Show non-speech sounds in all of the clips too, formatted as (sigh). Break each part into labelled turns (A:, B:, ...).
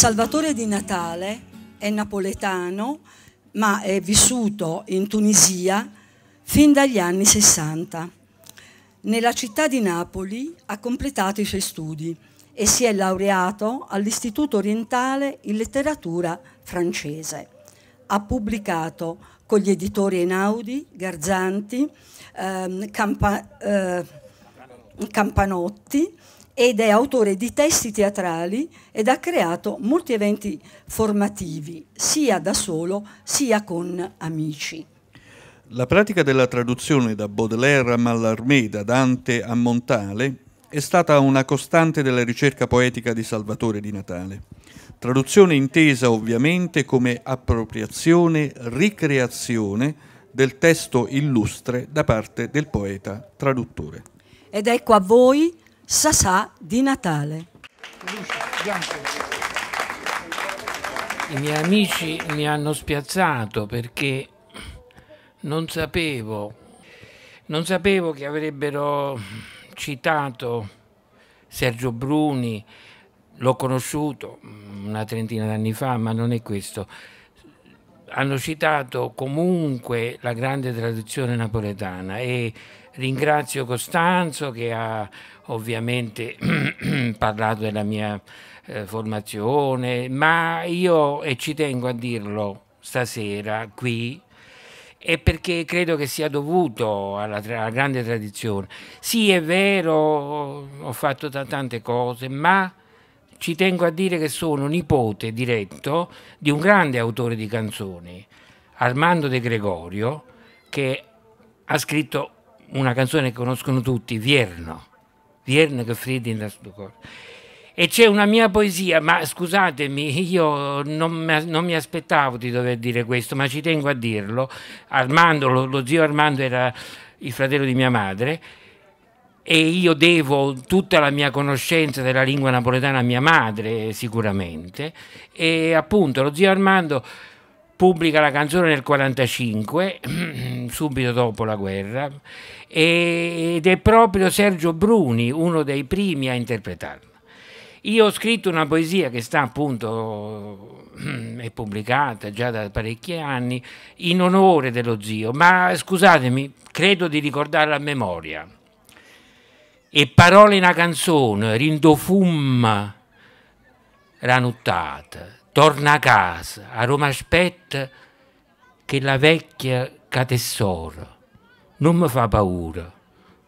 A: Salvatore di Natale è napoletano, ma è vissuto in Tunisia fin dagli anni 60. Nella città di Napoli ha completato i suoi studi e si è laureato all'Istituto Orientale in letteratura francese. Ha pubblicato con gli editori Einaudi, Garzanti, ehm, Campa, eh, Campanotti ed è autore di testi teatrali ed ha creato molti eventi formativi, sia da solo sia con amici. La pratica della traduzione da Baudelaire a Mallarmé, da Dante a Montale, è stata una costante della ricerca poetica di Salvatore di Natale. Traduzione intesa ovviamente come appropriazione, ricreazione del testo illustre da parte del poeta traduttore. Ed ecco a voi Sasà di Natale. I miei amici mi hanno spiazzato perché non sapevo, non sapevo che avrebbero citato Sergio Bruni, l'ho conosciuto una trentina d'anni fa, ma non è questo. Hanno citato comunque la grande tradizione napoletana e Ringrazio Costanzo che ha ovviamente (clears throat) parlato della mia eh, formazione, ma io, e ci tengo a dirlo stasera qui, è perché credo che sia dovuto alla, tra alla grande tradizione. Sì, è vero, ho fatto tante cose, ma ci tengo a dire che sono nipote diretto di un grande autore di canzoni, Armando De Gregorio, che ha scritto una canzone che conoscono tutti, Vierno, Vierno che Friedin das Ducor. E c'è una mia poesia, ma scusatemi, io non mi, non mi, aspettavo di dover dire questo, ma ci tengo a dirlo. Armando, lo, lo zio Armando era il fratello di mia madre, e io devo tutta la mia conoscenza della lingua napoletana a mia madre sicuramente e appunto lo zio Armando pubblica la canzone nel 1945, (clears throat) subito dopo la guerra, ed è proprio Sergio Bruni uno dei primi a interpretarla. Io ho scritto una poesia che sta appunto, (clears throat) è pubblicata già da parecchi anni, in onore dello zio, ma scusatemi, credo di ricordarla a memoria. E parole in una canzone, rindofum ranuttata, torna a casa, a Roma aspetta che la vecchia catessora non mi fa paura,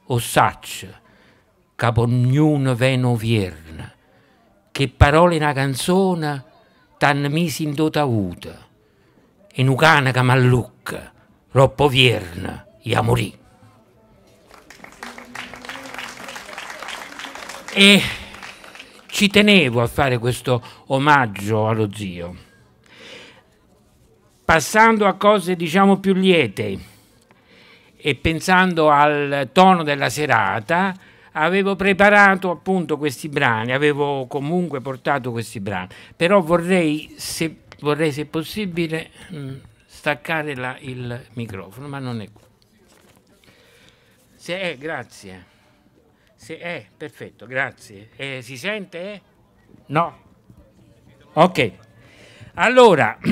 A: o saccia che ognuno veno vierna, che parole in una canzone t'hanno misi in dota avuta, e un cane che mallucca, troppo vierna, e a morì. E ci tenevo a fare questo omaggio allo zio. Passando a cose diciamo più liete e pensando al tono della serata, avevo preparato appunto questi brani, avevo comunque portato questi brani, però vorrei se, vorrei, se possibile mm, staccare la, il microfono, ma non è... Se, eh, grazie. Se, eh, perfetto, grazie. Eh, si sente? No? Ok. Allora, (clears throat)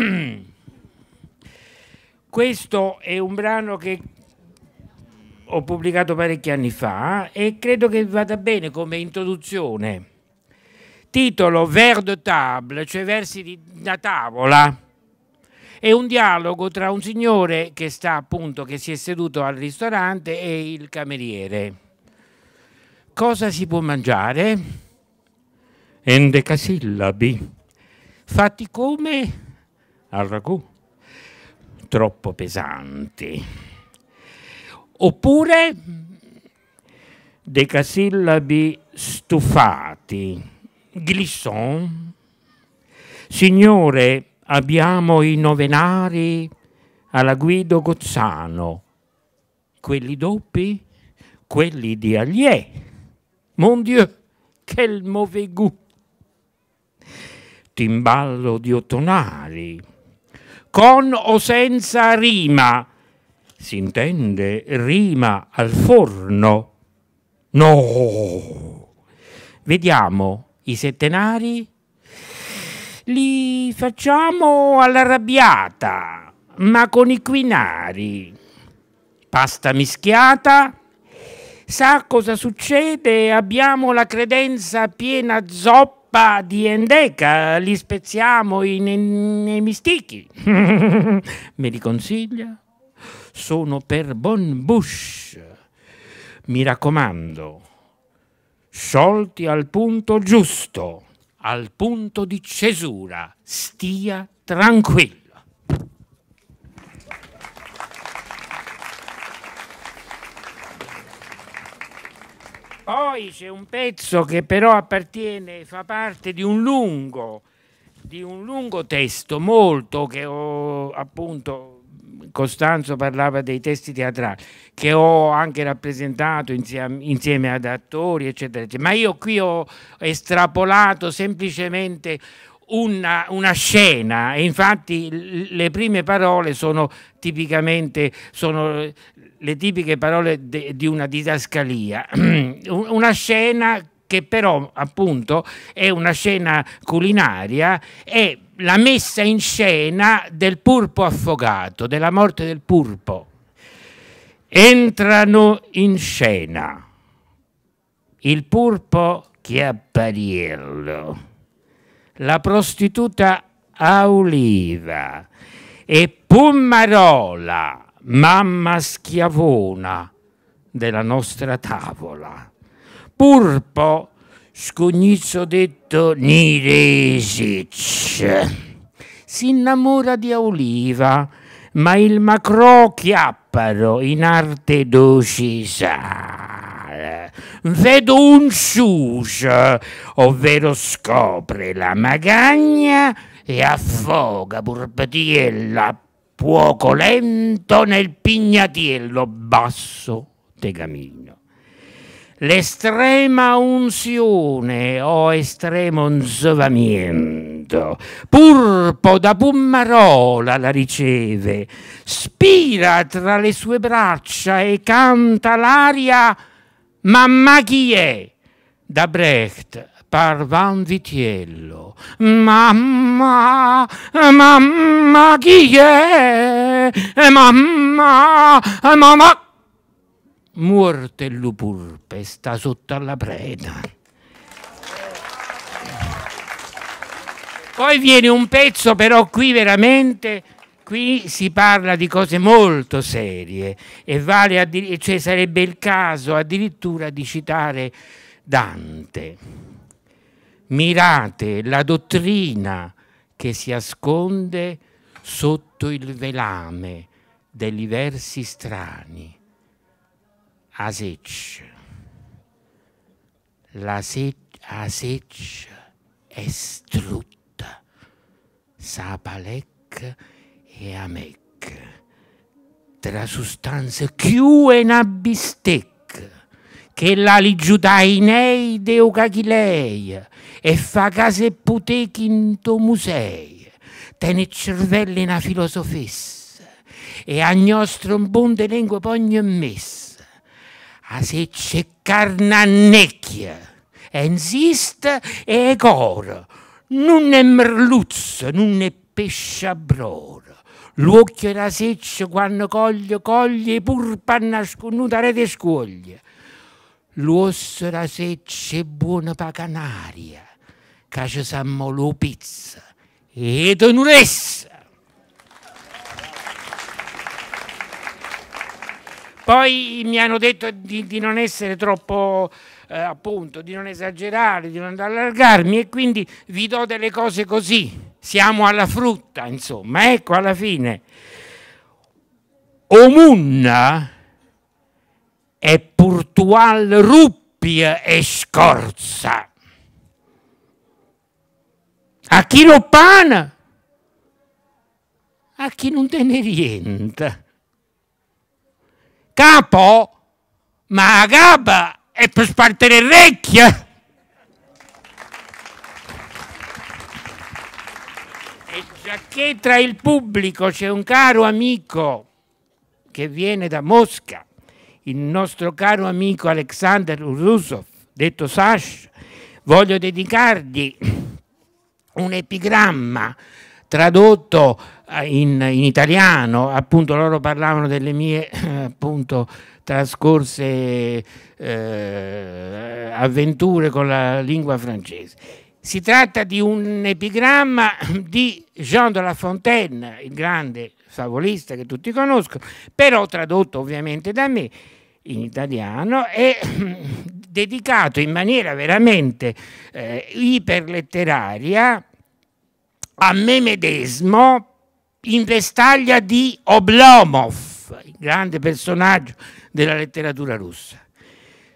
A: questo è un brano che ho pubblicato parecchi anni fa e credo che vada bene come introduzione. Titolo Vers de table, cioè versi di, da tavola. È un dialogo tra un signore che sta appunto, che si è seduto al ristorante e il cameriere cosa si può mangiare? Endecasillabi. Fatti come? Al ragù. Troppo pesanti. Oppure decasillabi stufati. Glisson. Signore, abbiamo i novenari alla Guido Gozzano. Quelli doppi? Quelli di Allier Mon Dieu, quel mauvais goût! Timballo di ottonari, con o senza rima, si intende rima al forno. No! Vediamo i settenari, li facciamo all'arrabbiata, ma con i quinari. Pasta mischiata, sa cosa succede? Abbiamo la credenza piena zoppa di endeca, li spezziamo i ne nei mistichi. (laughs) Me li consiglia? Sono per Bon Bush. Mi raccomando, sciolti al punto giusto, al punto di cesura, stia tranquillo. Poi c'è un pezzo che però appartiene, fa parte di un lungo, di un lungo testo, molto che ho appunto Costanzo parlava dei testi teatrali che ho anche rappresentato insieme, insieme ad attori, eccetera, eccetera, Ma io qui ho estrapolato semplicemente una, una, scena e infatti le prime parole sono tipicamente sono le tipiche parole de, di una didascalia, (clears throat) una scena che però appunto è una scena culinaria, è la messa in scena del purpo affogato, della morte del purpo. Entrano in scena il purpo Chiappariello, la prostituta a Auliva e Pummarola mamma schiavona della nostra tavola. Purpo scognizzo detto Niresic. Si innamora di Oliva, ma il macro chiapparo in arte docisale. Vedo un sus, ovvero scopre la magagna e affoga burbatiella fuoco lento nel pignatiello basso te camino. L'estrema unzione o estremo nzovamiento, purpo da pummarola la riceve, spira tra le sue braccia e canta l'aria Mamma chi è? Da Brecht Parvan Vitiello. Mamma, mamma, chi è? Mamma, mamma. Muorte il lupurpe, sta sotto alla preda. Poi viene un pezzo, però qui veramente qui si parla di cose molto serie e vale cioè sarebbe il caso addirittura di citare Dante mirate la dottrina che si asconde sotto il velame degli versi strani. Asec. La sec, asec strutta. Sapalec e amec. Tra sustanze chiù e una che la l'ali giudainei deucachilei e fa case putechi in to musei, tene cervelli una filosofessa e a nostro un buon de lingue pogno messa, a se c'è carnannecchia, e insiste e cor, non è merluzzo, non è pesce a broro. L'occhio era seccio quando coglie, coglie, pur panna sconnuta rete scuoglie l'ossera seccia e buona pa Canaria, che sammo lo pizza e tenuressa. Poi mi hanno detto di, di non essere troppo, eh, appunto, di non esagerare, di non allargarmi e quindi vi do delle cose così. Siamo alla frutta, insomma, ecco alla fine. Omunna è pure attual ruppie e scorza. A chi lo pana, a chi non te ne Capo, ma a gaba è per spartere recchia. E già che tra il pubblico c'è un caro amico che viene da Mosca, il nostro caro amico Alexander Urusov, detto Sash, voglio dedicargli un epigramma tradotto eh, in, in, italiano, appunto loro parlavano delle mie eh, appunto trascorse eh, avventure con la lingua francese. Si tratta di un epigramma di Jean de La Fontaine, il grande favolista che tutti conoscono, però tradotto ovviamente da me, in italiano e (clears throat) dedicato in maniera veramente eh, iperletteraria a me medesimo in vestaglia di Oblomov, il grande personaggio della letteratura russa.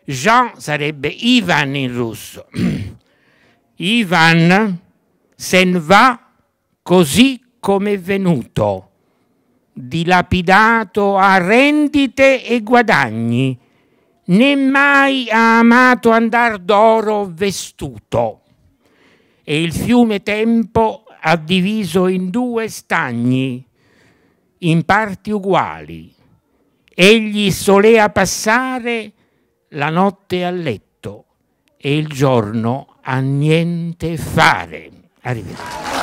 A: Jean sarebbe Ivan in russo. (clears throat) Ivan se ne va così come è venuto dilapidato a rendite e guadagni, né mai ha amato andar d'oro vestuto. E il fiume Tempo ha diviso in due stagni, in parti uguali. Egli solea passare la notte a letto e il giorno a niente fare. Arrivederci.